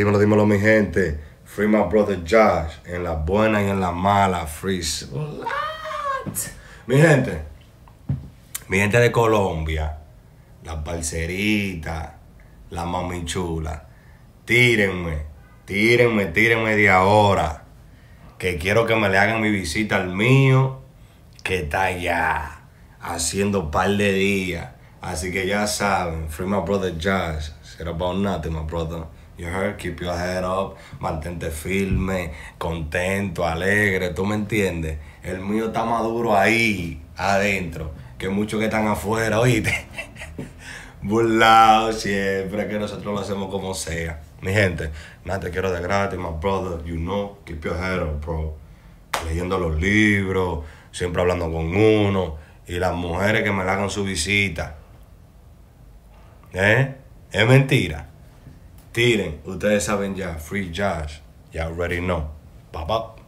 Dímelo, dímelo, mi gente. Free my brother Josh. En la buena y en la mala. Free. Mi gente. Mi gente de Colombia. Las parceritas. la mamichula, Tírenme. Tírenme, tírenme de ahora. Que quiero que me le hagan mi visita al mío. Que está allá. Haciendo par de días. Así que ya saben. Free my brother Josh. Será about my brother. You heard, keep your head up, mantente firme, contento, alegre, ¿tú me entiendes? El mío está maduro ahí, adentro, que muchos que están afuera, oíste. Burlado siempre, que nosotros lo hacemos como sea. Mi gente, nada te quiero de gratis, my brother, you know, keep your head up, bro. Leyendo los libros, siempre hablando con uno, y las mujeres que me hagan su visita. ¿Eh? Es mentira. Tiren, ustedes saben ya, Free Josh, ya already know. Bye